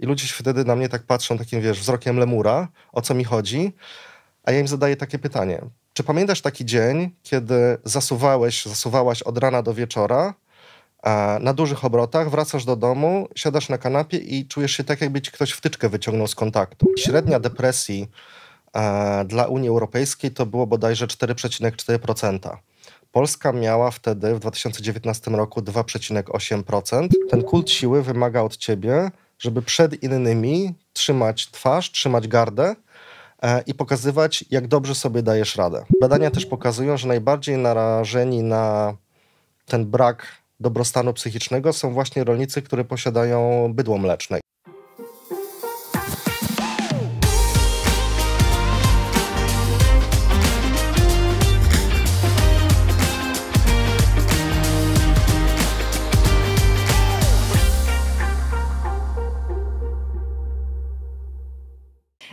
I ludzie się wtedy na mnie tak patrzą takim, wiesz, wzrokiem lemura, o co mi chodzi, a ja im zadaję takie pytanie. Czy pamiętasz taki dzień, kiedy zasuwałeś, zasuwałaś od rana do wieczora na dużych obrotach, wracasz do domu, siadasz na kanapie i czujesz się tak, jakby ci ktoś wtyczkę wyciągnął z kontaktu. Średnia depresji dla Unii Europejskiej to było bodajże 4,4%. Polska miała wtedy w 2019 roku 2,8%. Ten kult siły wymaga od ciebie żeby przed innymi trzymać twarz, trzymać gardę e, i pokazywać, jak dobrze sobie dajesz radę. Badania też pokazują, że najbardziej narażeni na ten brak dobrostanu psychicznego są właśnie rolnicy, które posiadają bydło mleczne.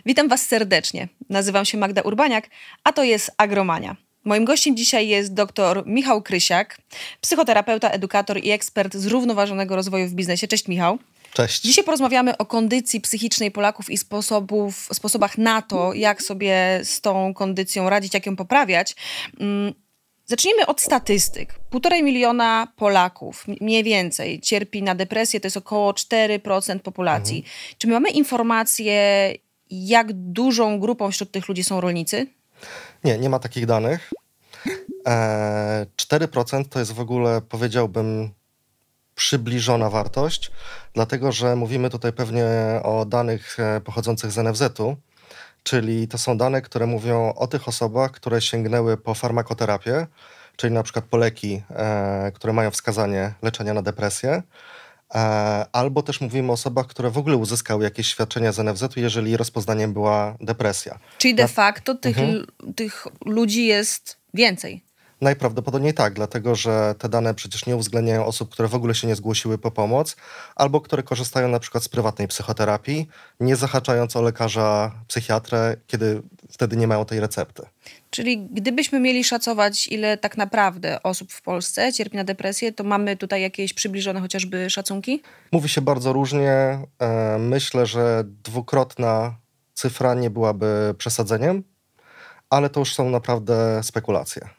Witam Was serdecznie. Nazywam się Magda Urbaniak, a to jest Agromania. Moim gościem dzisiaj jest dr Michał Krysiak, psychoterapeuta, edukator i ekspert zrównoważonego rozwoju w biznesie. Cześć Michał. Cześć. Dzisiaj porozmawiamy o kondycji psychicznej Polaków i sposobów, sposobach na to, jak sobie z tą kondycją radzić, jak ją poprawiać. Mm, Zacznijmy od statystyk. Półtorej miliona Polaków, mniej więcej, cierpi na depresję, to jest około 4% populacji. Mhm. Czy my mamy informacje, jak dużą grupą wśród tych ludzi są rolnicy? Nie, nie ma takich danych. E, 4% to jest w ogóle, powiedziałbym, przybliżona wartość, dlatego że mówimy tutaj pewnie o danych e, pochodzących z NFZ-u, czyli to są dane, które mówią o tych osobach, które sięgnęły po farmakoterapię, czyli na przykład po leki, e, które mają wskazanie leczenia na depresję. E, albo też mówimy o osobach, które w ogóle uzyskały jakieś świadczenia z NFZ-u, jeżeli rozpoznaniem była depresja. Czyli de facto Na... tych, mhm. tych ludzi jest więcej. Najprawdopodobniej tak, dlatego że te dane przecież nie uwzględniają osób, które w ogóle się nie zgłosiły po pomoc, albo które korzystają na przykład z prywatnej psychoterapii, nie zahaczając o lekarza psychiatrę, kiedy wtedy nie mają tej recepty. Czyli gdybyśmy mieli szacować, ile tak naprawdę osób w Polsce cierpi na depresję, to mamy tutaj jakieś przybliżone chociażby szacunki? Mówi się bardzo różnie. E, myślę, że dwukrotna cyfra nie byłaby przesadzeniem, ale to już są naprawdę spekulacje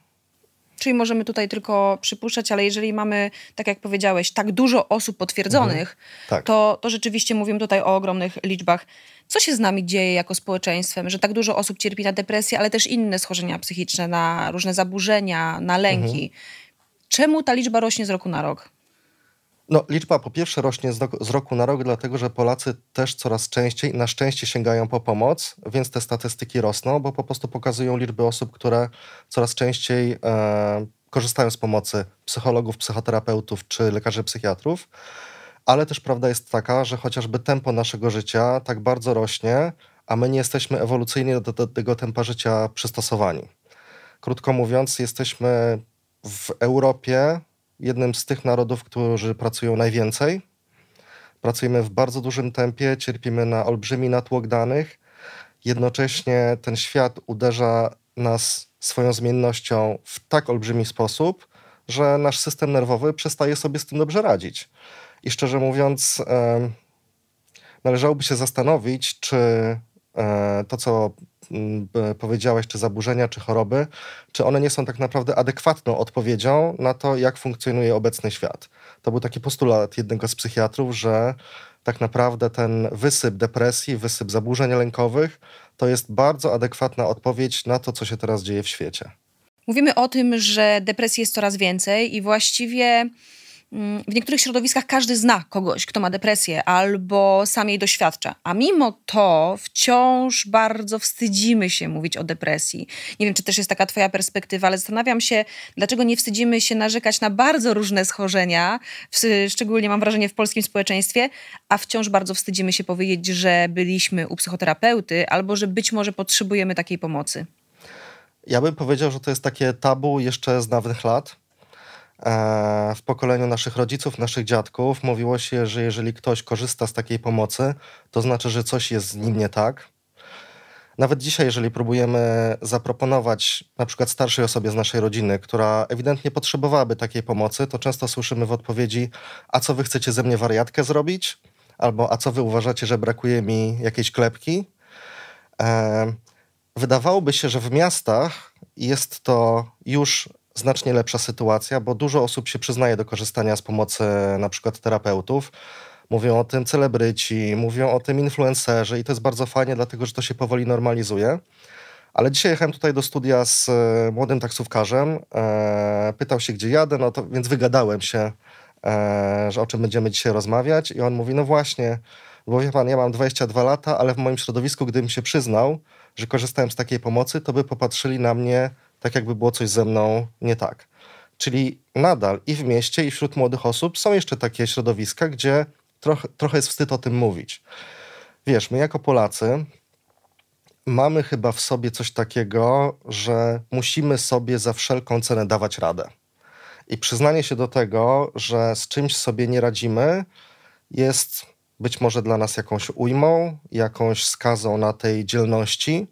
czyli możemy tutaj tylko przypuszczać, ale jeżeli mamy, tak jak powiedziałeś, tak dużo osób potwierdzonych, mhm. tak. to, to rzeczywiście mówimy tutaj o ogromnych liczbach. Co się z nami dzieje jako społeczeństwem, że tak dużo osób cierpi na depresję, ale też inne schorzenia psychiczne, na różne zaburzenia, na lęki? Mhm. Czemu ta liczba rośnie z roku na rok? No, liczba po pierwsze rośnie z roku na rok, dlatego że Polacy też coraz częściej, na szczęście sięgają po pomoc, więc te statystyki rosną, bo po prostu pokazują liczby osób, które coraz częściej e, korzystają z pomocy psychologów, psychoterapeutów czy lekarzy psychiatrów. Ale też prawda jest taka, że chociażby tempo naszego życia tak bardzo rośnie, a my nie jesteśmy ewolucyjnie do, do tego tempa życia przystosowani. Krótko mówiąc, jesteśmy w Europie jednym z tych narodów, którzy pracują najwięcej. Pracujemy w bardzo dużym tempie, cierpimy na olbrzymi natłok danych. Jednocześnie ten świat uderza nas swoją zmiennością w tak olbrzymi sposób, że nasz system nerwowy przestaje sobie z tym dobrze radzić. I szczerze mówiąc, należałoby się zastanowić, czy E, to, co mm, powiedziałeś, czy zaburzenia, czy choroby, czy one nie są tak naprawdę adekwatną odpowiedzią na to, jak funkcjonuje obecny świat. To był taki postulat jednego z psychiatrów, że tak naprawdę ten wysyp depresji, wysyp zaburzeń lękowych to jest bardzo adekwatna odpowiedź na to, co się teraz dzieje w świecie. Mówimy o tym, że depresji jest coraz więcej i właściwie Mm, w niektórych środowiskach każdy zna kogoś, kto ma depresję albo sam jej doświadcza, a mimo to wciąż bardzo wstydzimy się mówić o depresji. Nie wiem, czy też jest taka Twoja perspektywa, ale zastanawiam się, dlaczego nie wstydzimy się narzekać na bardzo różne schorzenia, szczególnie mam wrażenie w polskim społeczeństwie, a wciąż bardzo wstydzimy się powiedzieć, że byliśmy u psychoterapeuty albo że być może potrzebujemy takiej pomocy. Ja bym powiedział, że to jest takie tabu jeszcze z dawnych lat E, w pokoleniu naszych rodziców, naszych dziadków mówiło się, że jeżeli ktoś korzysta z takiej pomocy, to znaczy, że coś jest z nim nie tak. Nawet dzisiaj, jeżeli próbujemy zaproponować na przykład starszej osobie z naszej rodziny, która ewidentnie potrzebowałaby takiej pomocy, to często słyszymy w odpowiedzi: A co wy chcecie ze mnie wariatkę zrobić? Albo a co wy uważacie, że brakuje mi jakiejś klepki? E, wydawałoby się, że w miastach jest to już znacznie lepsza sytuacja, bo dużo osób się przyznaje do korzystania z pomocy na przykład terapeutów. Mówią o tym celebryci, mówią o tym influencerzy i to jest bardzo fajnie, dlatego że to się powoli normalizuje. Ale dzisiaj jechałem tutaj do studia z e, młodym taksówkarzem. E, pytał się, gdzie jadę, no to, więc wygadałem się, e, że o czym będziemy dzisiaj rozmawiać. I on mówi, no właśnie, bo wie pan, ja mam 22 lata, ale w moim środowisku, gdybym się przyznał, że korzystałem z takiej pomocy, to by popatrzyli na mnie tak jakby było coś ze mną nie tak. Czyli nadal i w mieście, i wśród młodych osób są jeszcze takie środowiska, gdzie trochę, trochę jest wstyd o tym mówić. Wiesz, my jako Polacy mamy chyba w sobie coś takiego, że musimy sobie za wszelką cenę dawać radę. I przyznanie się do tego, że z czymś sobie nie radzimy, jest być może dla nas jakąś ujmą, jakąś skazą na tej dzielności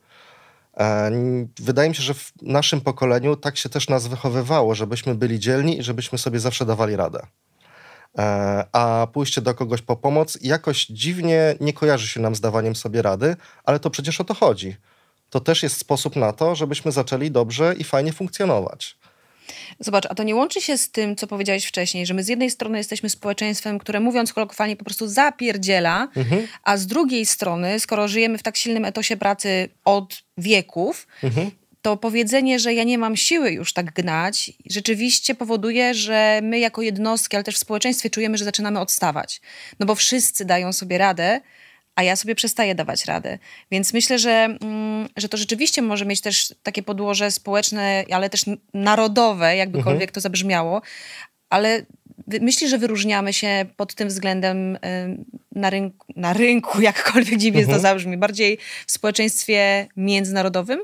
E, wydaje mi się, że w naszym pokoleniu tak się też nas wychowywało, żebyśmy byli dzielni i żebyśmy sobie zawsze dawali radę. E, a pójście do kogoś po pomoc jakoś dziwnie nie kojarzy się nam z dawaniem sobie rady, ale to przecież o to chodzi. To też jest sposób na to, żebyśmy zaczęli dobrze i fajnie funkcjonować. Zobacz, a to nie łączy się z tym, co powiedziałeś wcześniej, że my z jednej strony jesteśmy społeczeństwem, które mówiąc kolokwialnie po prostu zapierdziela, mhm. a z drugiej strony, skoro żyjemy w tak silnym etosie pracy od wieków, mhm to powiedzenie, że ja nie mam siły już tak gnać, rzeczywiście powoduje, że my jako jednostki, ale też w społeczeństwie czujemy, że zaczynamy odstawać. No bo wszyscy dają sobie radę, a ja sobie przestaję dawać rady. Więc myślę, że, mm, że to rzeczywiście może mieć też takie podłoże społeczne, ale też narodowe, jakbykolwiek mhm. to zabrzmiało, ale myślę, że wyróżniamy się pod tym względem y, na rynku, na rynku jakkolwiek dziwnie mhm. to zabrzmi, bardziej w społeczeństwie międzynarodowym?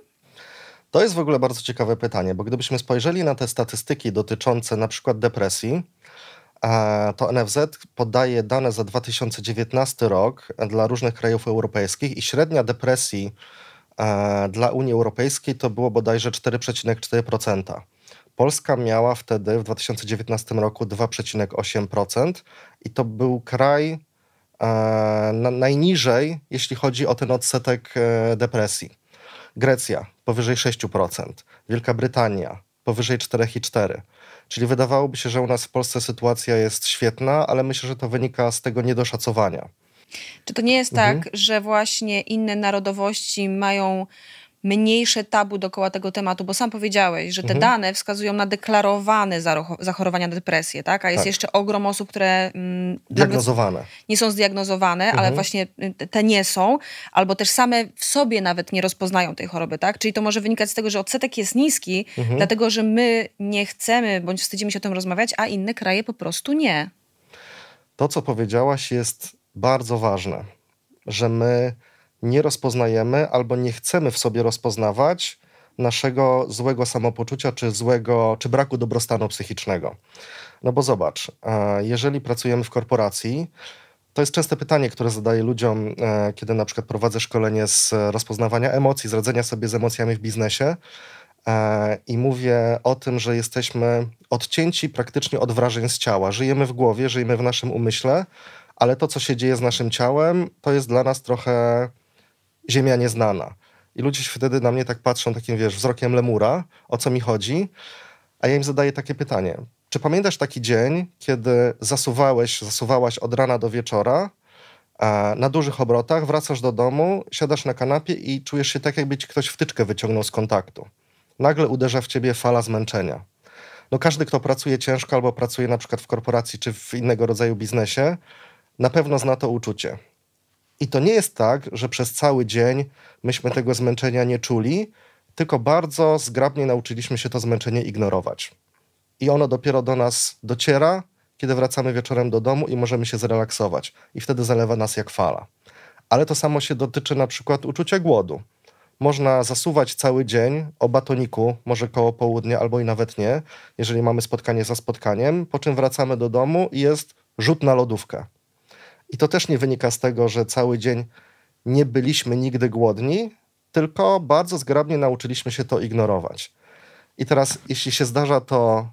To jest w ogóle bardzo ciekawe pytanie, bo gdybyśmy spojrzeli na te statystyki dotyczące na przykład depresji, E, to NFZ podaje dane za 2019 rok dla różnych krajów europejskich i średnia depresji e, dla Unii Europejskiej to było bodajże 4,4%. Polska miała wtedy w 2019 roku 2,8% i to był kraj e, najniżej, jeśli chodzi o ten odsetek depresji. Grecja powyżej 6%, Wielka Brytania powyżej 4,4%. Czyli wydawałoby się, że u nas w Polsce sytuacja jest świetna, ale myślę, że to wynika z tego niedoszacowania. Czy to nie jest tak, mhm. tak, że właśnie inne narodowości mają mniejsze tabu dookoła tego tematu, bo sam powiedziałeś, że te mhm. dane wskazują na deklarowane zachorowania na depresję, tak? A jest tak. jeszcze ogrom osób, które... Mm, diagnozowane. Nie są zdiagnozowane, mhm. ale właśnie y, te nie są, albo też same w sobie nawet nie rozpoznają tej choroby, tak? Czyli to może wynikać z tego, że odsetek jest niski, mhm. dlatego że my nie chcemy, bądź wstydzimy się o tym rozmawiać, a inne kraje po prostu nie. To, co powiedziałaś, jest bardzo ważne, że my nie rozpoznajemy albo nie chcemy w sobie rozpoznawać naszego złego samopoczucia czy złego, czy braku dobrostanu psychicznego. No bo zobacz, e, jeżeli pracujemy w korporacji, to jest częste pytanie, które zadaję ludziom, e, kiedy na przykład prowadzę szkolenie z rozpoznawania emocji, z radzenia sobie z emocjami w biznesie. E, I mówię o tym, że jesteśmy odcięci praktycznie od wrażeń z ciała. Żyjemy w głowie, żyjemy w naszym umyśle, ale to, co się dzieje z naszym ciałem, to jest dla nas trochę ziemia nieznana. I ludzie się wtedy na mnie tak patrzą takim, wiesz, wzrokiem lemura, o co mi chodzi, a ja im zadaję takie pytanie. Czy pamiętasz taki dzień, kiedy zasuwałeś, zasuwałaś od rana do wieczora na dużych obrotach, wracasz do domu, siadasz na kanapie i czujesz się tak, jakby ci ktoś wtyczkę wyciągnął z kontaktu. Nagle uderza w ciebie fala zmęczenia. No każdy, kto pracuje ciężko albo pracuje na przykład w korporacji czy w innego rodzaju biznesie, na pewno zna to uczucie. I to nie jest tak, że przez cały dzień myśmy tego zmęczenia nie czuli, tylko bardzo zgrabnie nauczyliśmy się to zmęczenie ignorować. I ono dopiero do nas dociera, kiedy wracamy wieczorem do domu i możemy się zrelaksować. I wtedy zalewa nas jak fala. Ale to samo się dotyczy na przykład uczucia głodu. Można zasuwać cały dzień o batoniku, może koło południa albo i nawet nie, jeżeli mamy spotkanie za spotkaniem, po czym wracamy do domu i jest rzut na lodówkę. I to też nie wynika z tego, że cały dzień nie byliśmy nigdy głodni, tylko bardzo zgrabnie nauczyliśmy się to ignorować. I teraz, jeśli się zdarza to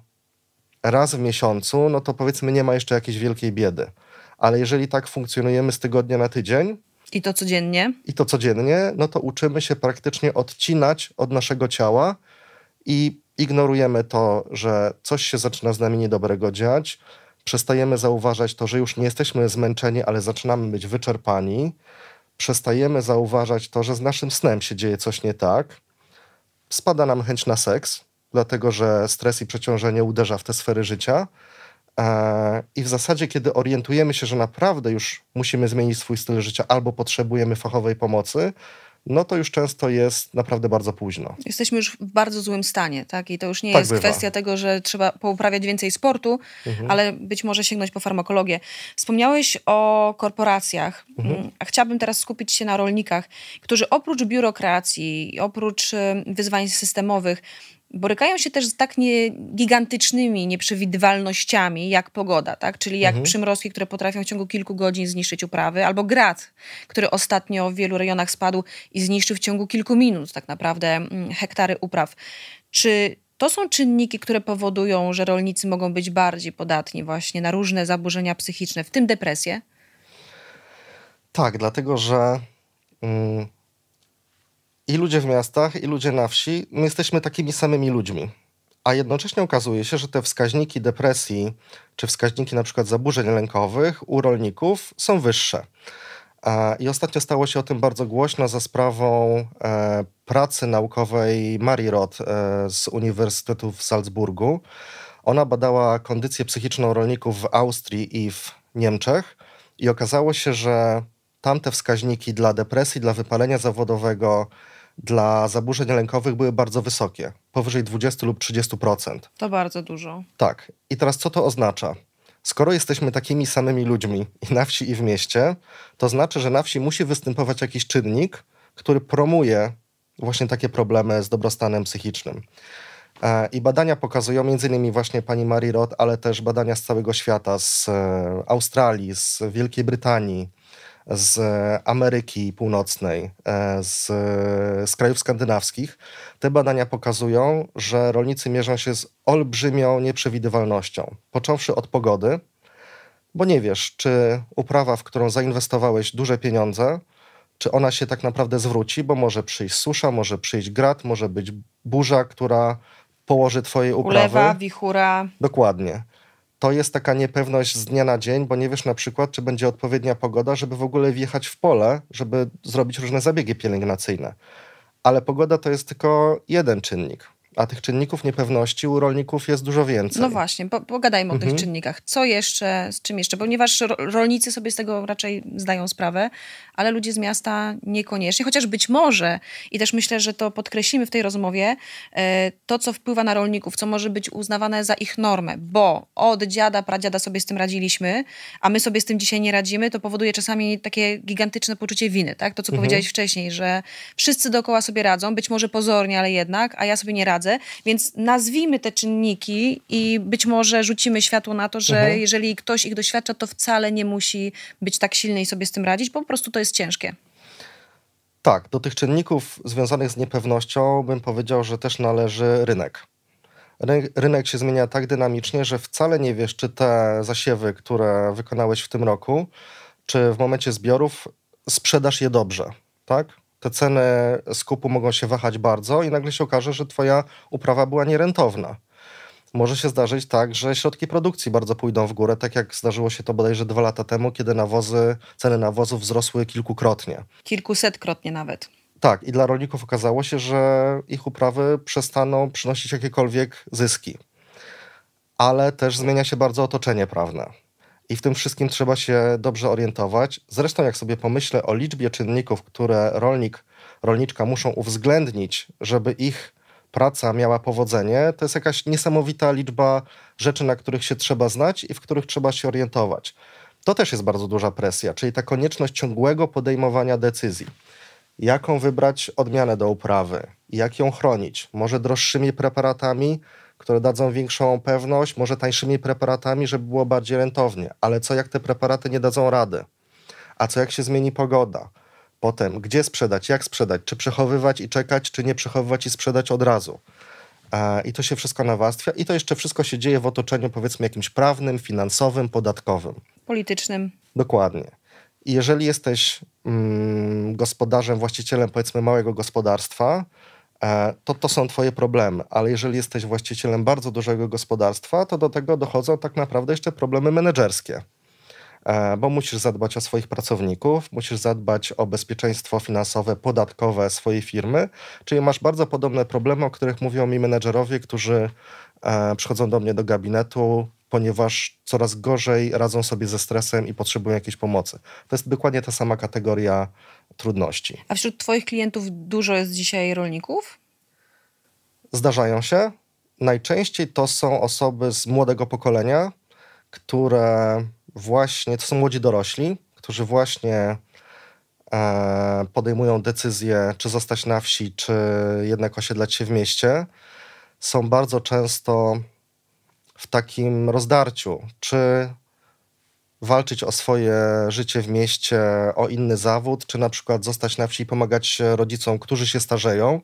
raz w miesiącu, no to powiedzmy, nie ma jeszcze jakiejś wielkiej biedy. Ale jeżeli tak funkcjonujemy z tygodnia na tydzień. I to codziennie. I to codziennie, no to uczymy się praktycznie odcinać od naszego ciała i ignorujemy to, że coś się zaczyna z nami niedobrego dziać, przestajemy zauważać to, że już nie jesteśmy zmęczeni, ale zaczynamy być wyczerpani, przestajemy zauważać to, że z naszym snem się dzieje coś nie tak, spada nam chęć na seks, dlatego że stres i przeciążenie uderza w te sfery życia. E, I w zasadzie, kiedy orientujemy się, że naprawdę już musimy zmienić swój styl życia albo potrzebujemy fachowej pomocy, no to już często jest naprawdę bardzo późno. Jesteśmy już w bardzo złym stanie, tak? I to już nie tak jest bywa. kwestia tego, że trzeba pouprawiać więcej sportu, mhm. ale być może sięgnąć po farmakologię. Wspomniałeś o korporacjach, mhm. Mm, a chciałabym teraz skupić się na rolnikach, którzy oprócz biurokracji, oprócz y, wyzwań systemowych, borykają się też z tak nie, gigantycznymi nieprzewidywalnościami jak pogoda, tak? czyli jak mhm. przymrozki, które potrafią w ciągu kilku godzin zniszczyć uprawy, albo grad, który ostatnio w wielu rejonach spadł i zniszczył w ciągu kilku minut tak naprawdę mm, hektary upraw. Czy to są czynniki, które powodują, że rolnicy mogą być bardziej podatni właśnie na różne zaburzenia psychiczne, w tym depresję? Tak, dlatego że mm, i ludzie w miastach, i ludzie na wsi, my jesteśmy takimi samymi ludźmi. A jednocześnie okazuje się, że te wskaźniki depresji, czy wskaźniki na przykład zaburzeń lękowych u rolników są wyższe. I ostatnio stało się o tym bardzo głośno za sprawą e, pracy naukowej Marii Roth e, z Uniwersytetu w Salzburgu. Ona badała kondycję psychiczną rolników w Austrii i w Niemczech i okazało się, że tamte wskaźniki dla depresji, dla wypalenia zawodowego, dla zaburzeń lękowych były bardzo wysokie, powyżej 20 lub 30%. To bardzo dużo. Tak. I teraz co to oznacza? Skoro jesteśmy takimi samymi ludźmi i na wsi, i w mieście, to znaczy, że na wsi musi występować jakiś czynnik, który promuje właśnie takie problemy z dobrostanem psychicznym. E, I badania pokazują, między innymi właśnie pani Marie Roth, ale też badania z całego świata, z e, Australii, z Wielkiej Brytanii, z Ameryki Północnej, e, z, z krajów skandynawskich, te badania pokazują, że rolnicy mierzą się z olbrzymią nieprzewidywalnością, począwszy od pogody, bo nie wiesz, czy uprawa, w którą zainwestowałeś duże pieniądze, czy ona się tak naprawdę zwróci, bo może przyjść susza, może przyjść grad, może być burza, która położy twoje uprawy. Ulewa, wichura. Dokładnie to jest taka niepewność z dnia na dzień, bo nie wiesz na przykład, czy będzie odpowiednia pogoda, żeby w ogóle wjechać w pole, żeby zrobić różne zabiegi pielęgnacyjne. Ale pogoda to jest tylko jeden czynnik a tych czynników niepewności u rolników jest dużo więcej. No właśnie, po, pogadajmy mhm. o tych mhm. czynnikach. Co jeszcze, z czym jeszcze? Ponieważ rolnicy sobie z tego raczej zdają sprawę, ale ludzie z miasta niekoniecznie, chociaż być może, i też myślę, że to podkreślimy w tej rozmowie, e, to co wpływa na rolników, co może być uznawane za ich normę, bo od dziada, pradziada sobie z tym radziliśmy, a my sobie z tym dzisiaj nie radzimy, to powoduje czasami takie gigantyczne poczucie winy, tak? To co mhm. powiedziałeś wcześniej, że wszyscy dookoła sobie radzą, być może pozornie, ale jednak, a ja sobie nie radzę więc nazwijmy te czynniki i być może rzucimy światło na to, że mhm. jeżeli ktoś ich doświadcza, to wcale nie musi być tak silny i sobie z tym radzić, bo po prostu to jest ciężkie. Tak, do tych czynników związanych z niepewnością bym powiedział, że też należy rynek. Rynek się zmienia tak dynamicznie, że wcale nie wiesz, czy te zasiewy, które wykonałeś w tym roku, czy w momencie zbiorów sprzedasz je dobrze, tak? te ceny skupu mogą się wahać bardzo i nagle się okaże, że twoja uprawa była nierentowna. Może się zdarzyć tak, że środki produkcji bardzo pójdą w górę, tak jak zdarzyło się to bodajże dwa lata temu, kiedy nawozy, ceny nawozów wzrosły kilkukrotnie. Kilkusetkrotnie nawet. Tak, i dla rolników okazało się, że ich uprawy przestaną przynosić jakiekolwiek zyski. Ale też zmienia się bardzo otoczenie prawne i w tym wszystkim trzeba się dobrze orientować. Zresztą, jak sobie pomyślę o liczbie czynników, które rolnik, rolniczka muszą uwzględnić, żeby ich praca miała powodzenie, to jest jakaś niesamowita liczba rzeczy, na których się trzeba znać i w których trzeba się orientować. To też jest bardzo duża presja, czyli ta konieczność ciągłego podejmowania decyzji. Jaką wybrać odmianę do uprawy, jak ją chronić, może droższymi preparatami, które dadzą większą pewność, może tańszymi preparatami, żeby było bardziej rentownie. Ale co jak te preparaty nie dadzą rady? A co jak się zmieni pogoda? Potem gdzie sprzedać, jak sprzedać, czy przechowywać i czekać, czy nie przechowywać i sprzedać od razu. E, I to się wszystko nawarstwia. I to jeszcze wszystko się dzieje w otoczeniu powiedzmy jakimś prawnym, finansowym, podatkowym. Politycznym. Dokładnie. I jeżeli jesteś mm, gospodarzem, właścicielem powiedzmy małego gospodarstwa, E, to to są twoje problemy. Ale jeżeli jesteś właścicielem bardzo dużego gospodarstwa, to do tego dochodzą tak naprawdę jeszcze problemy menedżerskie. E, bo musisz zadbać o swoich pracowników, musisz zadbać o bezpieczeństwo finansowe, podatkowe swojej firmy, czyli masz bardzo podobne problemy, o których mówią mi menedżerowie, którzy e, przychodzą do mnie do gabinetu ponieważ coraz gorzej radzą sobie ze stresem i potrzebują jakiejś pomocy. To jest dokładnie ta sama kategoria trudności. A wśród Twoich klientów dużo jest dzisiaj rolników? Zdarzają się. Najczęściej to są osoby z młodego pokolenia, które właśnie, to są młodzi dorośli, którzy właśnie e, podejmują decyzję, czy zostać na wsi, czy jednak osiedlać się w mieście. Są bardzo często w takim rozdarciu, czy walczyć o swoje życie w mieście, o inny zawód, czy na przykład zostać na wsi i pomagać rodzicom, którzy się starzeją.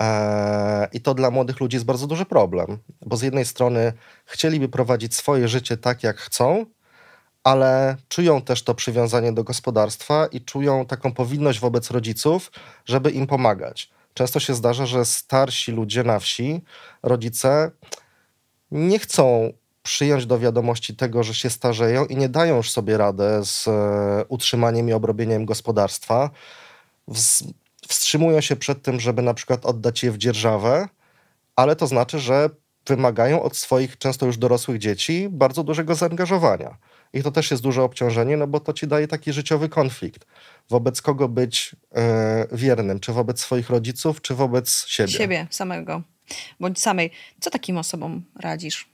E, I to dla młodych ludzi jest bardzo duży problem, bo z jednej strony chcieliby prowadzić swoje życie tak, jak chcą, ale czują też to przywiązanie do gospodarstwa i czują taką powinność wobec rodziców, żeby im pomagać. Często się zdarza, że starsi ludzie na wsi, rodzice, nie chcą przyjąć do wiadomości tego, że się starzeją i nie dają już sobie radę z e, utrzymaniem i obrobieniem gospodarstwa. Wstrzymują się przed tym, żeby na przykład oddać je w dzierżawę, ale to znaczy, że wymagają od swoich często już dorosłych dzieci bardzo dużego zaangażowania. I to też jest duże obciążenie, no bo to ci daje taki życiowy konflikt. Wobec kogo być yy, wiernym? Czy wobec swoich rodziców, czy wobec siebie? Siebie samego bądź samej. Co takim osobom radzisz?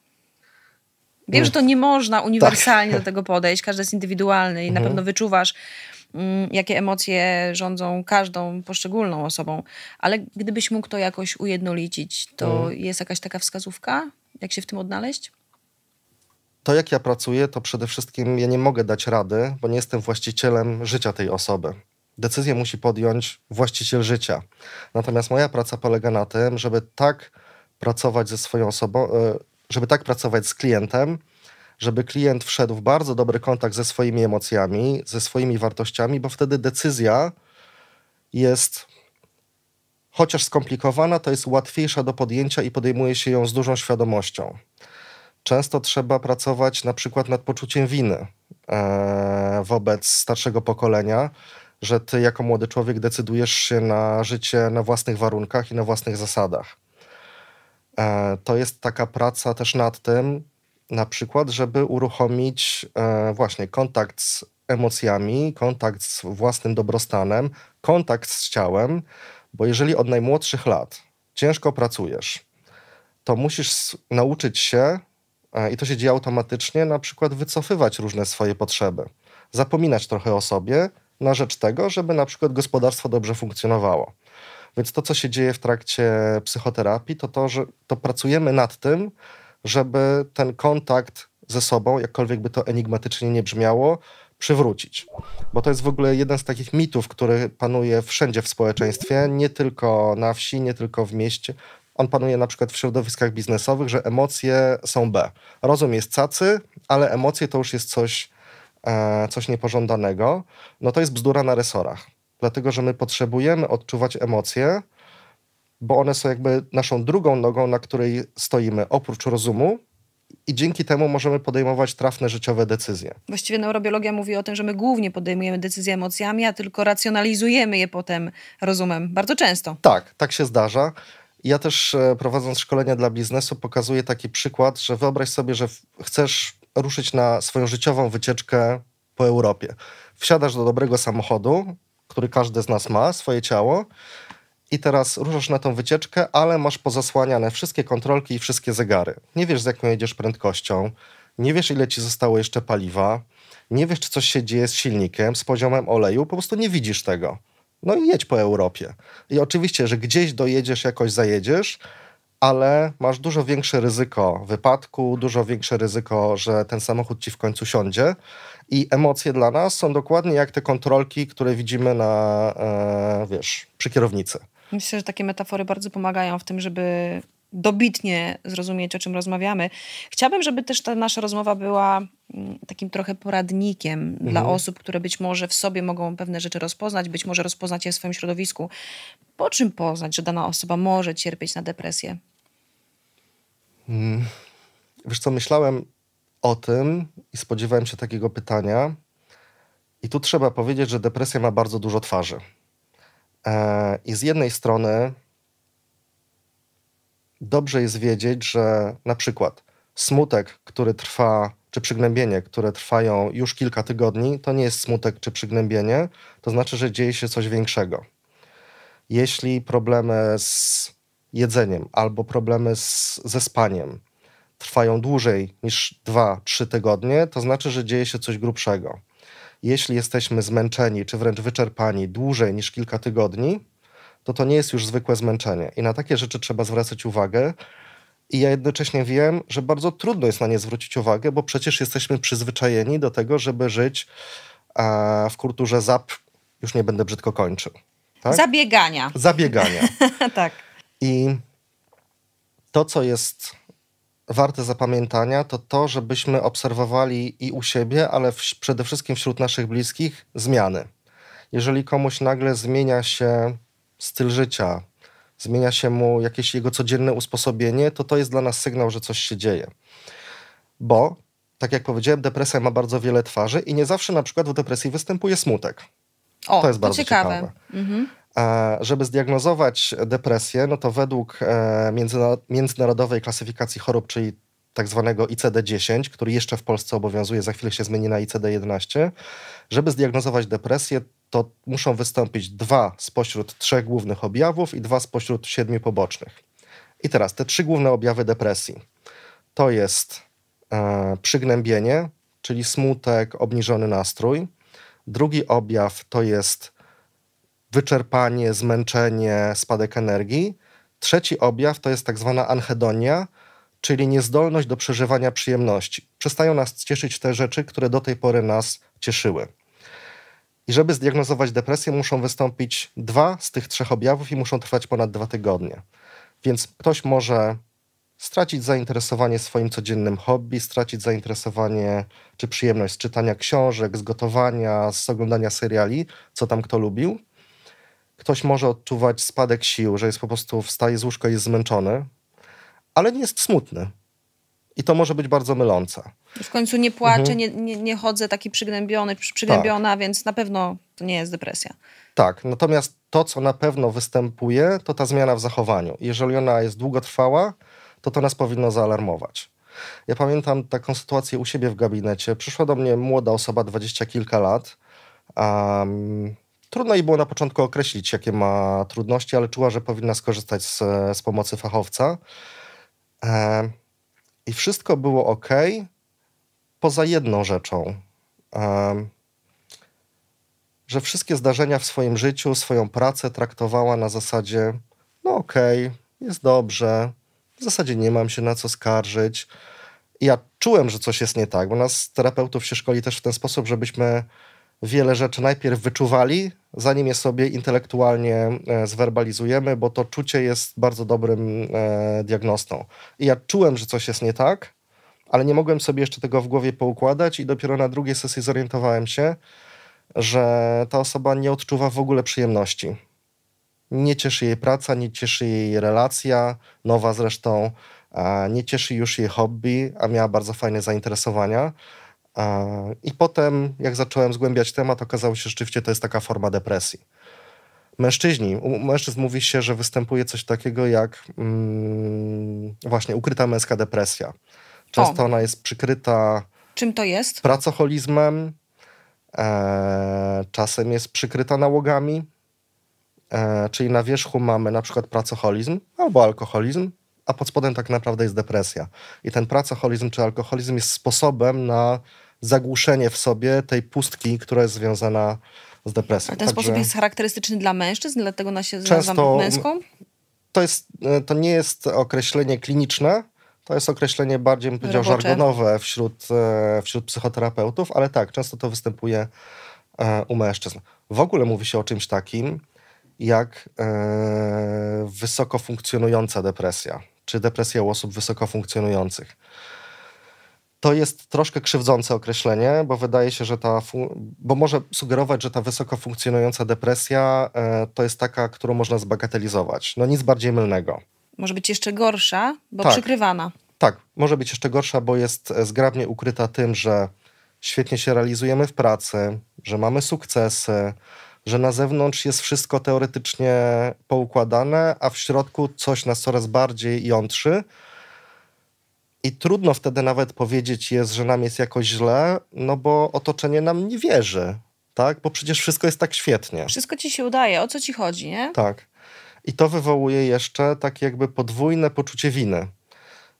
Wiem, mm. że to nie można tak. uniwersalnie tak. do tego podejść, każdy jest indywidualny i mhm. na pewno wyczuwasz, mm, jakie emocje rządzą każdą poszczególną osobą, ale gdybyś mógł to jakoś ujednolicić, to mhm. jest jakaś taka wskazówka, jak się w tym odnaleźć? To, jak ja pracuję, to przede wszystkim ja nie mogę dać rady, bo nie jestem właścicielem życia tej osoby decyzję musi podjąć właściciel życia. Natomiast moja praca polega na tym, żeby tak pracować ze swoją osobą, e, żeby tak pracować z klientem, żeby klient wszedł w bardzo dobry kontakt ze swoimi emocjami, ze swoimi wartościami, bo wtedy decyzja jest chociaż skomplikowana, to jest łatwiejsza do podjęcia i podejmuje się ją z dużą świadomością. Często trzeba pracować na przykład nad poczuciem winy e, wobec starszego pokolenia, że ty jako młody człowiek decydujesz się na życie na własnych warunkach i na własnych zasadach. E, to jest taka praca też nad tym, na przykład, żeby uruchomić e, właśnie kontakt z emocjami, kontakt z własnym dobrostanem, kontakt z ciałem, bo jeżeli od najmłodszych lat ciężko pracujesz, to musisz nauczyć się, e, i to się dzieje automatycznie, na przykład wycofywać różne swoje potrzeby, zapominać trochę o sobie, na rzecz tego, żeby na przykład gospodarstwo dobrze funkcjonowało. Więc to, co się dzieje w trakcie psychoterapii, to to, że to pracujemy nad tym, żeby ten kontakt ze sobą, jakkolwiek by to enigmatycznie nie brzmiało, przywrócić. Bo to jest w ogóle jeden z takich mitów, który panuje wszędzie w społeczeństwie, nie tylko na wsi, nie tylko w mieście. On panuje na przykład w środowiskach biznesowych, że emocje są B. Rozum jest cacy, ale emocje to już jest coś E, coś niepożądanego, no to jest bzdura na resorach. Dlatego, że my potrzebujemy odczuwać emocje, bo one są jakby naszą drugą nogą, na której stoimy, oprócz rozumu, i dzięki temu możemy podejmować trafne życiowe decyzje. Właściwie neurobiologia mówi o tym, że my głównie podejmujemy decyzje emocjami, a tylko racjonalizujemy je potem rozumem. Bardzo często. Tak, tak się zdarza. Ja też e, prowadząc szkolenia dla biznesu pokazuję taki przykład, że wyobraź sobie, że chcesz ruszyć na swoją życiową wycieczkę po Europie. Wsiadasz do dobrego samochodu, który każdy z nas ma, swoje ciało, i teraz ruszasz na tą wycieczkę, ale masz pozasłaniane wszystkie kontrolki i wszystkie zegary. Nie wiesz, z jaką jedziesz prędkością, nie wiesz, ile ci zostało jeszcze paliwa, nie wiesz, czy coś się dzieje z silnikiem, z poziomem oleju, po prostu nie widzisz tego. No i jedź po Europie. I oczywiście, że gdzieś dojedziesz, jakoś zajedziesz, ale masz dużo większe ryzyko wypadku, dużo większe ryzyko, że ten samochód ci w końcu siądzie. I emocje dla nas są dokładnie jak te kontrolki, które widzimy na, e, wiesz, przy kierownicy. Myślę, że takie metafory bardzo pomagają w tym, żeby dobitnie zrozumieć, o czym rozmawiamy. Chciałabym, żeby też ta nasza rozmowa była mm, takim trochę poradnikiem mhm. dla osób, które być może w sobie mogą pewne rzeczy rozpoznać, być może rozpoznać je w swoim środowisku. Po czym poznać, że dana osoba może cierpieć na depresję? Mm. Wiesz co, myślałem o tym i spodziewałem się takiego pytania. I tu trzeba powiedzieć, że depresja ma bardzo dużo twarzy. E, I z jednej strony dobrze jest wiedzieć, że na przykład smutek, który trwa, czy przygnębienie, które trwają już kilka tygodni, to nie jest smutek czy przygnębienie, to znaczy, że dzieje się coś większego. Jeśli problemy z jedzeniem albo problemy z, ze spaniem trwają dłużej niż 2-3 tygodnie, to znaczy, że dzieje się coś grubszego. Jeśli jesteśmy zmęczeni czy wręcz wyczerpani dłużej niż kilka tygodni, to to nie jest już zwykłe zmęczenie. I na takie rzeczy trzeba zwracać uwagę. I ja jednocześnie wiem, że bardzo trudno jest na nie zwrócić uwagę, bo przecież jesteśmy przyzwyczajeni do tego, żeby żyć e, w kulturze zap, już nie będę brzydko kończył. Tak? Zabiegania. Zabiegania. tak. I to, co jest warte zapamiętania, to to, żebyśmy obserwowali i u siebie, ale w, przede wszystkim wśród naszych bliskich zmiany. Jeżeli komuś nagle zmienia się styl życia, zmienia się mu jakieś jego codzienne usposobienie, to to jest dla nas sygnał, że coś się dzieje. Bo, tak jak powiedziałem, depresja ma bardzo wiele twarzy i nie zawsze na przykład w depresji występuje smutek. O, to jest bardzo ciekawe. ciekawe. Mhm. E, żeby zdiagnozować depresję, no to według e, międzyna międzynarodowej klasyfikacji chorób, czyli tak zwanego ICD-10, który jeszcze w Polsce obowiązuje, za chwilę się zmieni na ICD-11, żeby zdiagnozować depresję, to muszą wystąpić dwa spośród trzech głównych objawów i dwa spośród siedmiu pobocznych. I teraz te trzy główne objawy depresji to jest e, przygnębienie, czyli smutek, obniżony nastrój. Drugi objaw to jest wyczerpanie, zmęczenie, spadek energii. Trzeci objaw to jest tak zwana anhedonia, czyli niezdolność do przeżywania przyjemności. Przestają nas cieszyć te rzeczy, które do tej pory nas cieszyły. I żeby zdiagnozować depresję, muszą wystąpić dwa z tych trzech objawów i muszą trwać ponad dwa tygodnie. Więc ktoś może stracić zainteresowanie swoim codziennym hobby, stracić zainteresowanie czy przyjemność z czytania książek, z gotowania, z oglądania seriali, co tam kto lubił. Ktoś może odczuwać spadek sił, że jest po prostu wstaje z łóżka i jest zmęczony, ale nie jest smutny. I to może być bardzo mylące. W końcu nie płaczę, mhm. nie, nie, nie, chodzę taki przygnębiony, przygnębiona, tak. więc na pewno to nie jest depresja. Tak, natomiast to, co na pewno występuje, to ta zmiana w zachowaniu. Jeżeli ona jest długotrwała, to to nas powinno zaalarmować. Ja pamiętam taką sytuację u siebie w gabinecie. Przyszła do mnie młoda osoba, dwadzieścia kilka lat. Um, trudno jej było na początku określić, jakie ma trudności, ale czuła, że powinna skorzystać z, z pomocy fachowca. E, I wszystko było ok, poza jedną rzeczą. E, że wszystkie zdarzenia w swoim życiu, swoją pracę traktowała na zasadzie: no okej, okay, jest dobrze, w zasadzie nie mam się na co skarżyć. I ja czułem, że coś jest nie tak, bo nas terapeutów się szkoli też w ten sposób, żebyśmy wiele rzeczy najpierw wyczuwali, zanim je sobie intelektualnie e, zwerbalizujemy, bo to czucie jest bardzo dobrym e, diagnostą. I ja czułem, że coś jest nie tak, ale nie mogłem sobie jeszcze tego w głowie poukładać i dopiero na drugiej sesji zorientowałem się, że ta osoba nie odczuwa w ogóle przyjemności. Nie cieszy jej praca, nie cieszy jej relacja, nowa zresztą, nie cieszy już jej hobby, a miała bardzo fajne zainteresowania. I potem, jak zacząłem zgłębiać temat, okazało się, że rzeczywiście to jest taka forma depresji. Mężczyźni, u mężczyzn mówi się, że występuje coś takiego jak mm, właśnie ukryta męska depresja. Często o. ona jest przykryta. Czym to jest? Pracoholizmem, e, czasem jest przykryta nałogami, e, czyli na wierzchu mamy na przykład pracoholizm albo alkoholizm, a pod spodem tak naprawdę jest depresja. I ten pracoholizm czy alkoholizm jest sposobem na zagłuszenie w sobie tej pustki, która jest związana z depresją. A ten Także sposób jest charakterystyczny dla mężczyzn, dlatego ona się nazywa męską? To, jest, e, to nie jest określenie kliniczne, to jest określenie bardziej, bym powiedział, Robocze. żargonowe wśród, e, wśród psychoterapeutów, ale tak, często to występuje e, u mężczyzn. W ogóle mówi się o czymś takim, jak wysoko funkcjonująca depresja, czy depresja u osób wysoko funkcjonujących. To jest troszkę krzywdzące określenie, bo wydaje się, że ta, bo może sugerować, że ta wysoko funkcjonująca depresja e, to jest taka, którą można zbagatelizować. No nic bardziej mylnego. Może być jeszcze gorsza, bo tak. przykrywana. Tak, może być jeszcze gorsza, bo jest e, zgrabnie ukryta tym, że świetnie się realizujemy w pracy, że mamy sukcesy, że na zewnątrz jest wszystko teoretycznie poukładane, a w środku coś nas coraz bardziej jątrzy, i trudno wtedy nawet powiedzieć jest, że nam jest jakoś źle, no bo otoczenie nam nie wierzy, tak? Bo przecież wszystko jest tak świetnie. Wszystko ci się udaje, o co ci chodzi, nie? Tak. I to wywołuje jeszcze tak jakby podwójne poczucie winy,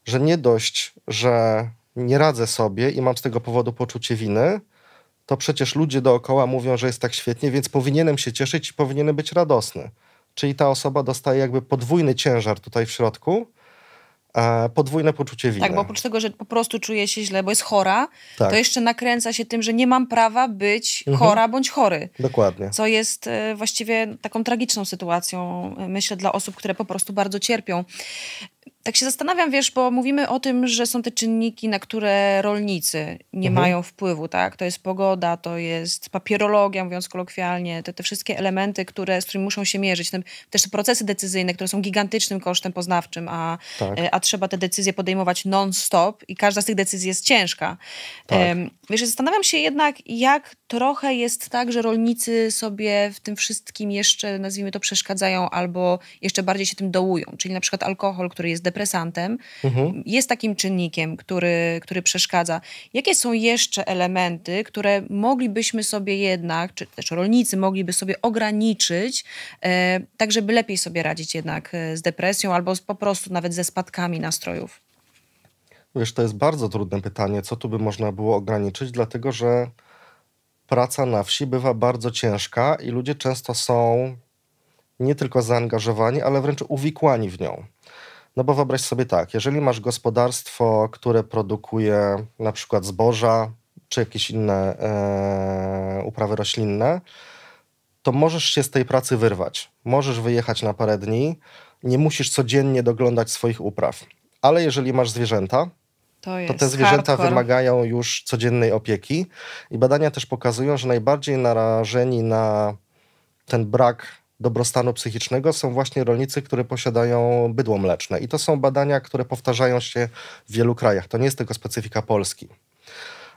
że nie dość, że nie radzę sobie i mam z tego powodu poczucie winy, to przecież ludzie dookoła mówią, że jest tak świetnie, więc powinienem się cieszyć i powinienem być radosny. Czyli ta osoba dostaje jakby podwójny ciężar tutaj w środku, E, podwójne poczucie winy. Tak, bo oprócz tego, że po prostu czuję się źle, bo jest chora, tak. to jeszcze nakręca się tym, że nie mam prawa być mhm. chora bądź chory. Dokładnie. Co jest e, właściwie taką tragiczną sytuacją, e, myślę, dla osób, które po prostu bardzo cierpią. Tak się zastanawiam, wiesz, bo mówimy o tym, że są te czynniki, na które rolnicy nie mhm. mają wpływu, tak? To jest pogoda, to jest papierologia, mówiąc kolokwialnie, te, te wszystkie elementy, które, z którymi muszą się mierzyć. Też te procesy decyzyjne, które są gigantycznym kosztem poznawczym, a, tak. E, a trzeba te decyzje podejmować non-stop i każda z tych decyzji jest ciężka. Tak. Wiesz, zastanawiam się jednak, jak trochę jest tak, że rolnicy sobie w tym wszystkim jeszcze, nazwijmy to, przeszkadzają albo jeszcze bardziej się tym dołują. Czyli na przykład alkohol, który jest depresantem, mhm. jest takim czynnikiem, który, który przeszkadza. Jakie są jeszcze elementy, które moglibyśmy sobie jednak, czy też rolnicy mogliby sobie ograniczyć, e, tak żeby lepiej sobie radzić jednak e, z depresją albo po prostu nawet ze spadkami nastrojów? Wiesz, to jest bardzo trudne pytanie, co tu by można było ograniczyć, dlatego że praca na wsi bywa bardzo ciężka i ludzie często są nie tylko zaangażowani, ale wręcz uwikłani w nią. No bo wyobraź sobie tak, jeżeli masz gospodarstwo, które produkuje na przykład zboża czy jakieś inne e, uprawy roślinne, to możesz się z tej pracy wyrwać. Możesz wyjechać na parę dni, nie musisz codziennie doglądać swoich upraw. Ale jeżeli masz zwierzęta, to, to, te zwierzęta hardcore. wymagają już codziennej opieki. I badania też pokazują, że najbardziej narażeni na ten brak dobrostanu psychicznego są właśnie rolnicy, które posiadają bydło mleczne. I to są badania, które powtarzają się w wielu krajach. To nie jest tylko specyfika Polski.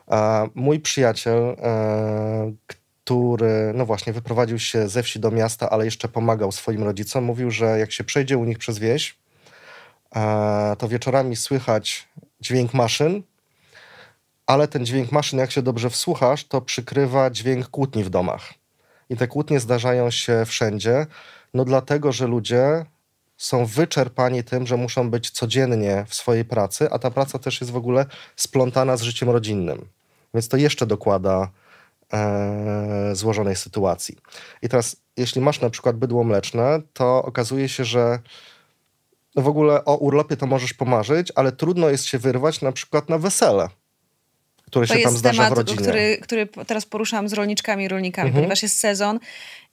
A mój przyjaciel, e, który no właśnie wyprowadził się ze wsi do miasta, ale jeszcze pomagał swoim rodzicom, mówił, że jak się przejdzie u nich przez wieś, e, to wieczorami słychać dźwięk maszyn, ale ten dźwięk maszyn, jak się dobrze wsłuchasz, to przykrywa dźwięk kłótni w domach. I te kłótnie zdarzają się wszędzie, no dlatego, że ludzie są wyczerpani tym, że muszą być codziennie w swojej pracy, a ta praca też jest w ogóle splątana z życiem rodzinnym. Więc to jeszcze dokłada e, złożonej sytuacji. I teraz, jeśli masz na przykład bydło mleczne, to okazuje się, że w ogóle o urlopie to możesz pomarzyć, ale trudno jest się wyrwać na przykład na wesele które to się tam zdarza temat, w rodzinie. Który, który teraz poruszam z rolniczkami i rolnikami, mhm. ponieważ jest sezon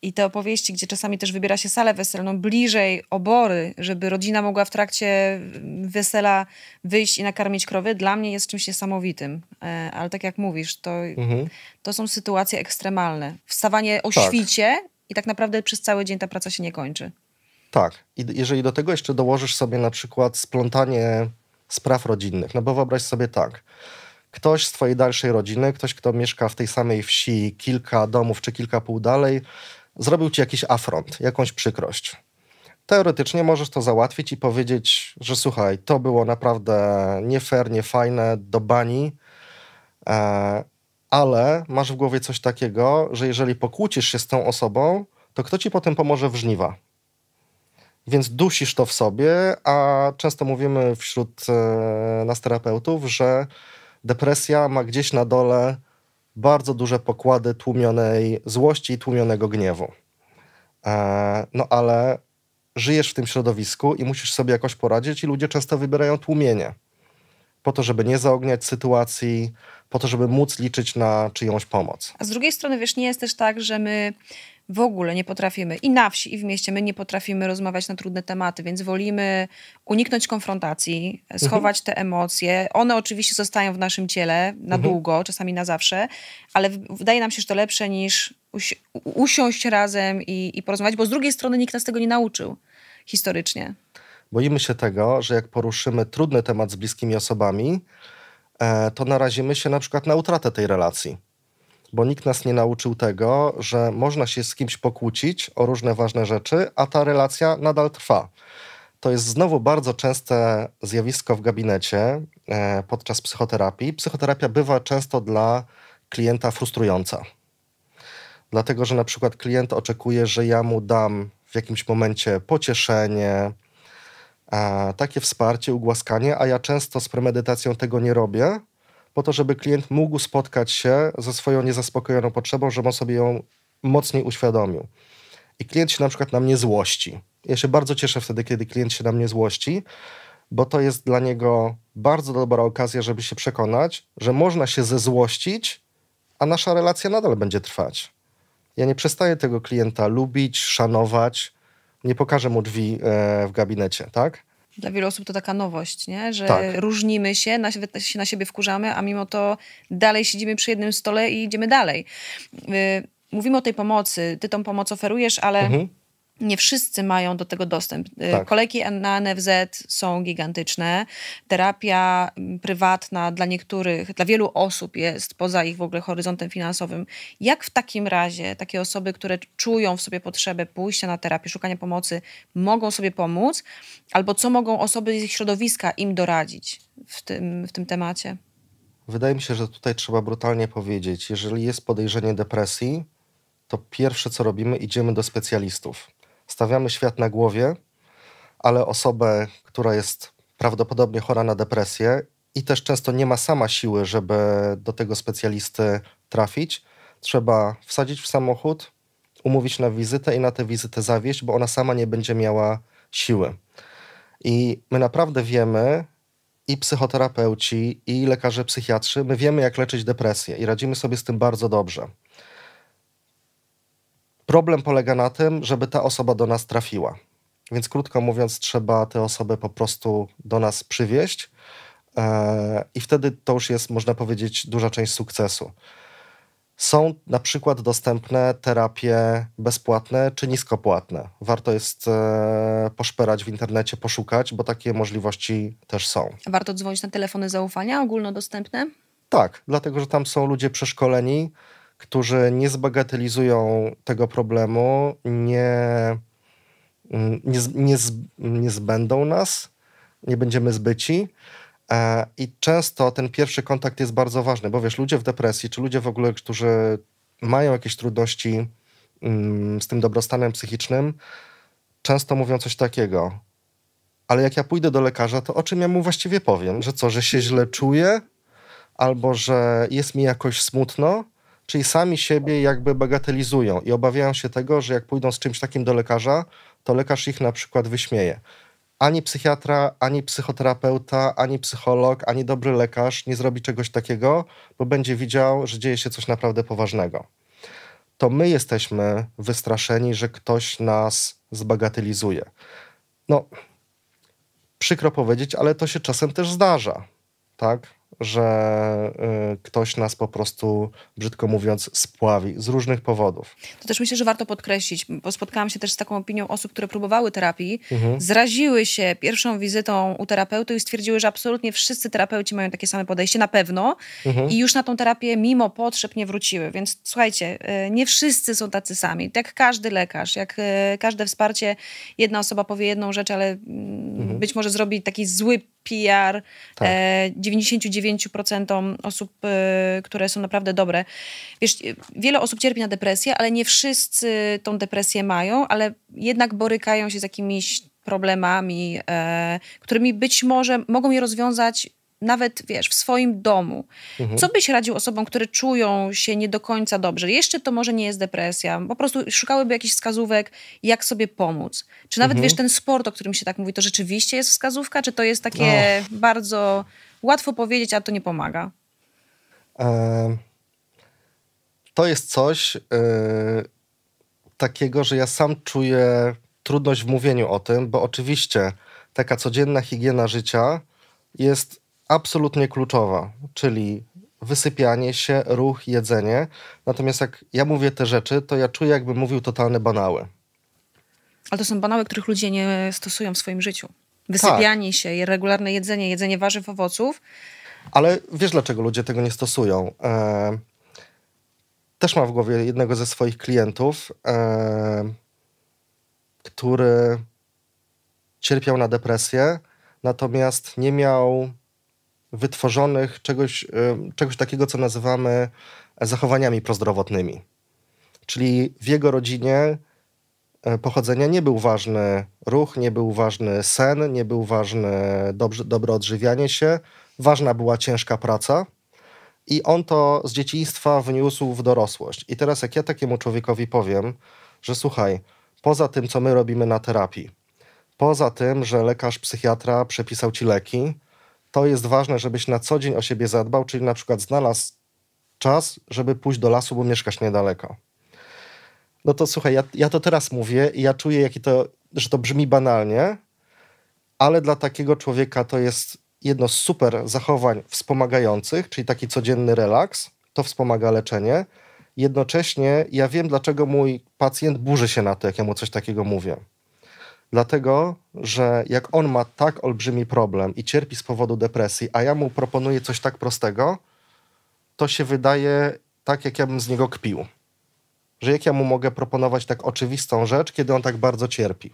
i te opowieści, gdzie czasami też wybiera się salę weselną no bliżej obory, żeby rodzina mogła w trakcie wesela wyjść i nakarmić krowy, dla mnie jest czymś niesamowitym. E, ale tak jak mówisz, to, mhm. to są sytuacje ekstremalne. Wstawanie o tak. świcie i tak naprawdę przez cały dzień ta praca się nie kończy. Tak. I jeżeli do tego jeszcze dołożysz sobie na przykład splątanie spraw rodzinnych, no bo wyobraź sobie tak. Ktoś z twojej dalszej rodziny, ktoś, kto mieszka w tej samej wsi kilka domów czy kilka pół dalej, zrobił ci jakiś afront, jakąś przykrość. Teoretycznie możesz to załatwić i powiedzieć, że słuchaj, to było naprawdę nie fair, nie fajne, do bani, e, ale masz w głowie coś takiego, że jeżeli pokłócisz się z tą osobą, to kto ci potem pomoże w żniwa? Więc dusisz to w sobie, a często mówimy wśród e, nas terapeutów, że depresja ma gdzieś na dole bardzo duże pokłady tłumionej złości i tłumionego gniewu. E, no ale żyjesz w tym środowisku i musisz sobie jakoś poradzić, i ludzie często wybierają tłumienie po to, żeby nie zaogniać sytuacji, po to, żeby móc liczyć na czyjąś pomoc. A z drugiej strony, wiesz, nie jest też tak, że my w ogóle nie potrafimy i na wsi, i w mieście, my nie potrafimy rozmawiać na trudne tematy, więc wolimy uniknąć konfrontacji, mhm. schować mhm. te emocje. One oczywiście zostają w naszym ciele na mhm. długo, czasami na zawsze, ale wydaje nam się, że to lepsze niż usi usiąść razem i, i porozmawiać, bo z drugiej strony nikt nas tego nie nauczył historycznie. Boimy się tego, że jak poruszymy trudny temat z bliskimi osobami, e, to narazimy się na przykład na utratę tej relacji bo nikt nas nie nauczył tego, że można się z kimś pokłócić o różne ważne rzeczy, a ta relacja nadal trwa. To jest znowu bardzo częste zjawisko w gabinecie e, podczas psychoterapii. Psychoterapia bywa często dla klienta frustrująca. Dlatego, że na przykład klient oczekuje, że ja mu dam w jakimś momencie pocieszenie, e, takie wsparcie, ugłaskanie, a ja często z premedytacją tego nie robię, po to, żeby klient mógł spotkać się ze swoją niezaspokojoną potrzebą, żeby on sobie ją mocniej uświadomił. I klient się na przykład na mnie złości. Ja się bardzo cieszę wtedy, kiedy klient się na mnie złości, bo to jest dla niego bardzo dobra okazja, żeby się przekonać, że można się zezłościć, a nasza relacja nadal będzie trwać. Ja nie przestaję tego klienta lubić, szanować, nie pokażę mu drzwi e, w gabinecie, tak? dla wielu osób to taka nowość, nie? że tak. różnimy się na, się na siebie wkurzamy, a mimo to dalej siedzimy przy jednym stole i idziemy dalej. Y, mówimy o tej pomocy, ty tą pomoc oferujesz, ale mhm nie wszyscy mają do tego dostęp. Y, tak. Kolejki na NFZ są gigantyczne. Terapia mm, prywatna dla niektórych, dla wielu osób jest poza ich w ogóle horyzontem finansowym. Jak w takim razie takie osoby, które czują w sobie potrzebę pójścia na terapię, szukania pomocy, mogą sobie pomóc? Albo co mogą osoby z ich środowiska im doradzić w tym, w tym temacie? Wydaje mi się, że tutaj trzeba brutalnie powiedzieć, jeżeli jest podejrzenie depresji, to pierwsze co robimy, idziemy do specjalistów stawiamy świat na głowie, ale osobę, która jest prawdopodobnie chora na depresję i też często nie ma sama siły, żeby do tego specjalisty trafić, trzeba wsadzić w samochód, umówić na wizytę i na tę wizytę zawieść, bo ona sama nie będzie miała siły. I my naprawdę wiemy, i psychoterapeuci, i lekarze psychiatrzy, my wiemy, jak leczyć depresję i radzimy sobie z tym bardzo dobrze. Problem polega na tym, żeby ta osoba do nas trafiła. Więc krótko mówiąc, trzeba tę osobę po prostu do nas przywieźć e, i wtedy to już jest, można powiedzieć, duża część sukcesu. Są na przykład dostępne terapie bezpłatne czy niskopłatne. Warto jest e, poszperać w internecie, poszukać, bo takie możliwości też są. Warto dzwonić na telefony zaufania ogólnodostępne? Tak, dlatego że tam są ludzie przeszkoleni, którzy nie zbagatelizują tego problemu, nie, mm, nie, nie, nie zbędą nas, nie będziemy zbyci. E, I często ten pierwszy kontakt jest bardzo ważny, bo wiesz, ludzie w depresji, czy ludzie w ogóle, którzy mają jakieś trudności mm, z tym dobrostanem psychicznym, często mówią coś takiego. Ale jak ja pójdę do lekarza, to o czym ja mu właściwie powiem? Że co, że się źle czuję, albo że jest mi jakoś smutno, czyli sami siebie jakby bagatelizują i obawiają się tego, że jak pójdą z czymś takim do lekarza, to lekarz ich na przykład wyśmieje. Ani psychiatra, ani psychoterapeuta, ani psycholog, ani dobry lekarz nie zrobi czegoś takiego, bo będzie widział, że dzieje się coś naprawdę poważnego. To my jesteśmy wystraszeni, że ktoś nas zbagatelizuje. No, przykro powiedzieć, ale to się czasem też zdarza, tak? że y, ktoś nas po prostu, brzydko mówiąc, spławi z różnych powodów. To też myślę, że warto podkreślić, bo spotkałam się też z taką opinią osób, które próbowały terapii, mhm. zraziły się pierwszą wizytą u terapeuty i stwierdziły, że absolutnie wszyscy terapeuci mają takie same podejście, na pewno, mhm. i już na tą terapię mimo potrzeb nie wróciły. Więc słuchajcie, y, nie wszyscy są tacy sami. Tak jak każdy lekarz, jak y, każde wsparcie, jedna osoba powie jedną rzecz, ale mm, mhm. być może zrobi taki zły PR tak. 99 e, 99% osób, y, które są naprawdę dobre. Wiesz, y, wiele osób cierpi na depresję, ale nie wszyscy tą depresję mają, ale jednak borykają się z jakimiś problemami, e, którymi być może mogą je rozwiązać nawet, wiesz, w swoim domu. Mhm. Co byś radził osobom, które czują się nie do końca dobrze? Jeszcze to może nie jest depresja. Po prostu szukałyby jakichś wskazówek, jak sobie pomóc. Czy nawet, mhm. wiesz, ten sport, o którym się tak mówi, to rzeczywiście jest wskazówka? Czy to jest takie oh. bardzo Łatwo powiedzieć, a to nie pomaga. To jest coś y, takiego, że ja sam czuję trudność w mówieniu o tym, bo oczywiście taka codzienna higiena życia jest absolutnie kluczowa, czyli wysypianie się, ruch, jedzenie. Natomiast jak ja mówię te rzeczy, to ja czuję, jakbym mówił totalne banały. Ale to są banały, których ludzie nie stosują w swoim życiu. Wysypianie tak. się, regularne jedzenie, jedzenie warzyw, owoców. Ale wiesz, dlaczego ludzie tego nie stosują? E... Też mam w głowie jednego ze swoich klientów, e... który cierpiał na depresję, natomiast nie miał wytworzonych czegoś, e, czegoś takiego, co nazywamy zachowaniami prozdrowotnymi. Czyli w jego rodzinie E, pochodzenia nie był ważny ruch, nie był ważny sen, nie był ważny dobrze, dobre odżywianie się, ważna była ciężka praca. I on to z dzieciństwa wniósł w dorosłość. I teraz, jak ja takiemu człowiekowi powiem, że słuchaj, poza tym, co my robimy na terapii, poza tym, że lekarz, psychiatra przepisał ci leki, to jest ważne, żebyś na co dzień o siebie zadbał, czyli na przykład znalazł czas, żeby pójść do lasu, bo mieszkasz niedaleko no to słuchaj, ja, ja to teraz mówię i ja czuję, jaki to, że to brzmi banalnie, ale dla takiego człowieka to jest jedno z super zachowań wspomagających, czyli taki codzienny relaks, to wspomaga leczenie. Jednocześnie ja wiem, dlaczego mój pacjent burzy się na to, jak ja mu coś takiego mówię. Dlatego, że jak on ma tak olbrzymi problem i cierpi z powodu depresji, a ja mu proponuję coś tak prostego, to się wydaje tak, jak ja bym z niego kpił że jak ja mu mogę proponować tak oczywistą rzecz, kiedy on tak bardzo cierpi.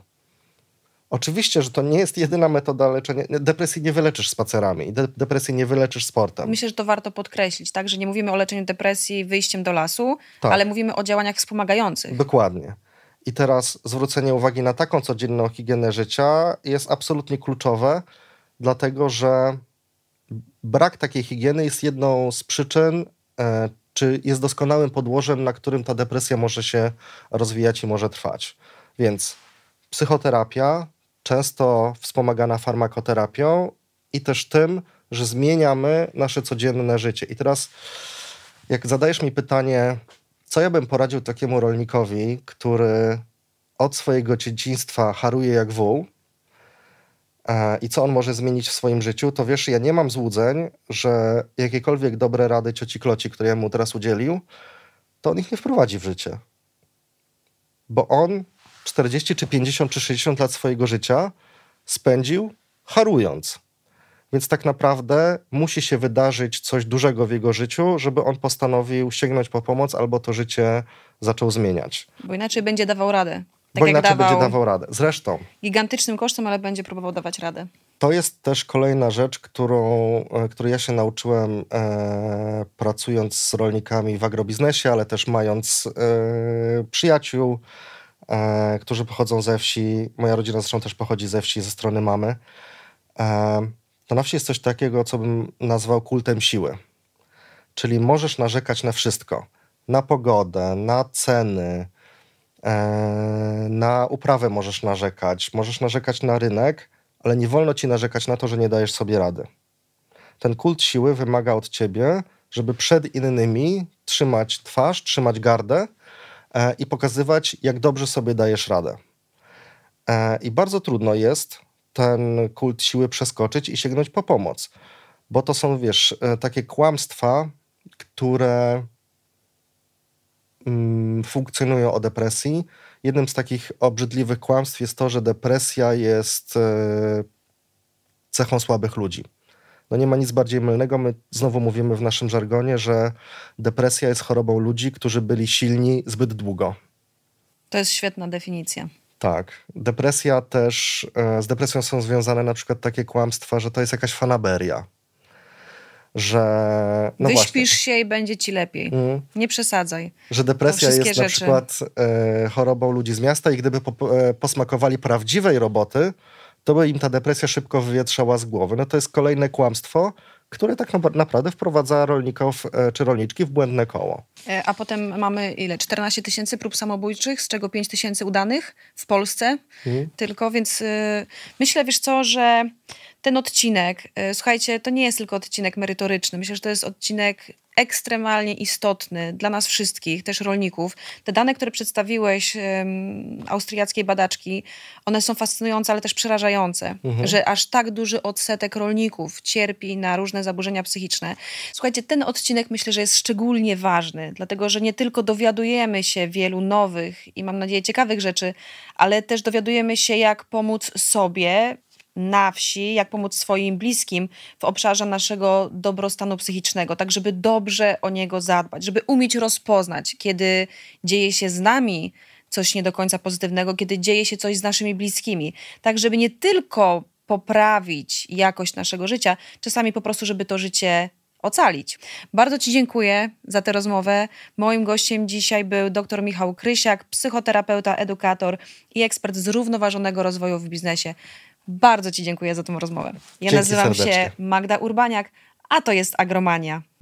Oczywiście, że to nie jest jedyna metoda leczenia. Depresji nie wyleczysz spacerami, de depresji nie wyleczysz sportem. Myślę, że to warto podkreślić, tak? Że nie mówimy o leczeniu depresji wyjściem do lasu, tak. ale mówimy o działaniach wspomagających. Dokładnie. I teraz zwrócenie uwagi na taką codzienną higienę życia jest absolutnie kluczowe, dlatego że brak takiej higieny jest jedną z przyczyn, e, czy jest doskonałym podłożem, na którym ta depresja może się rozwijać i może trwać. Więc psychoterapia, często wspomagana farmakoterapią i też tym, że zmieniamy nasze codzienne życie. I teraz, jak zadajesz mi pytanie, co ja bym poradził takiemu rolnikowi, który od swojego dzieciństwa haruje jak wół, E, i co on może zmienić w swoim życiu, to wiesz, ja nie mam złudzeń, że jakiekolwiek dobre rady cioci Kloci, które ja mu teraz udzielił, to on ich nie wprowadzi w życie. Bo on 40 czy 50 czy 60 lat swojego życia spędził harując. Więc tak naprawdę musi się wydarzyć coś dużego w jego życiu, żeby on postanowił sięgnąć po pomoc albo to życie zaczął zmieniać. Bo inaczej będzie dawał radę. Tak bo inaczej dawał, będzie dawał radę. Zresztą. Gigantycznym kosztem, ale będzie próbował dawać radę. To jest też kolejna rzecz, którą, e, którą ja się nauczyłem e, pracując z rolnikami w agrobiznesie, ale też mając e, przyjaciół, e, którzy pochodzą ze wsi. Moja rodzina zresztą też pochodzi ze wsi, ze strony mamy. E, to na wsi jest coś takiego, co bym nazwał kultem siły. Czyli możesz narzekać na wszystko. Na pogodę, na ceny, E, na uprawę możesz narzekać, możesz narzekać na rynek, ale nie wolno ci narzekać na to, że nie dajesz sobie rady. Ten kult siły wymaga od ciebie, żeby przed innymi trzymać twarz, trzymać gardę e, i pokazywać, jak dobrze sobie dajesz radę. E, I bardzo trudno jest ten kult siły przeskoczyć i sięgnąć po pomoc, bo to są, wiesz, takie kłamstwa, które Mm, funkcjonują o depresji. Jednym z takich obrzydliwych kłamstw jest to, że depresja jest e, cechą słabych ludzi. No nie ma nic bardziej mylnego. My znowu mówimy w naszym żargonie, że depresja jest chorobą ludzi, którzy byli silni zbyt długo. To jest świetna definicja. Tak. Depresja też, e, z depresją są związane na przykład takie kłamstwa, że to jest jakaś fanaberia że. No Wyśpisz właśnie. się i będzie ci lepiej. Mm. Nie przesadzaj. Że depresja jest rzeczy. na przykład e, chorobą ludzi z miasta i gdyby po, e, posmakowali prawdziwej roboty, to by im ta depresja szybko wywietrzała z głowy. No to jest kolejne kłamstwo, które tak naprawdę wprowadza rolników e, czy rolniczki w błędne koło. E, a potem mamy ile? 14 tysięcy prób samobójczych, z czego 5 tysięcy udanych w Polsce hmm. tylko, więc y, myślę, wiesz co, że ten odcinek, y, słuchajcie, to nie jest tylko odcinek merytoryczny, myślę, że to jest odcinek ekstremalnie istotny dla nas wszystkich, też rolników. Te dane, które przedstawiłeś um, austriackiej badaczki, one są fascynujące, ale też przerażające, mhm. że aż tak duży odsetek rolników cierpi na różne zaburzenia psychiczne. Słuchajcie, ten odcinek myślę, że jest szczególnie ważny, dlatego że nie tylko dowiadujemy się wielu nowych i mam nadzieję ciekawych rzeczy, ale też dowiadujemy się, jak pomóc sobie, na wsi, jak pomóc swoim bliskim w obszarze naszego dobrostanu psychicznego, tak żeby dobrze o niego zadbać, żeby umieć rozpoznać, kiedy dzieje się z nami coś nie do końca pozytywnego, kiedy dzieje się coś z naszymi bliskimi, tak żeby nie tylko poprawić jakość naszego życia, czasami po prostu, żeby to życie ocalić. Bardzo Ci dziękuję za tę rozmowę. Moim gościem dzisiaj był dr Michał Krysiak, psychoterapeuta, edukator i ekspert zrównoważonego rozwoju w biznesie. Bardzo Ci dziękuję za tę rozmowę. Ja Dzięki nazywam serdecznie. się Magda Urbaniak, a to jest Agromania.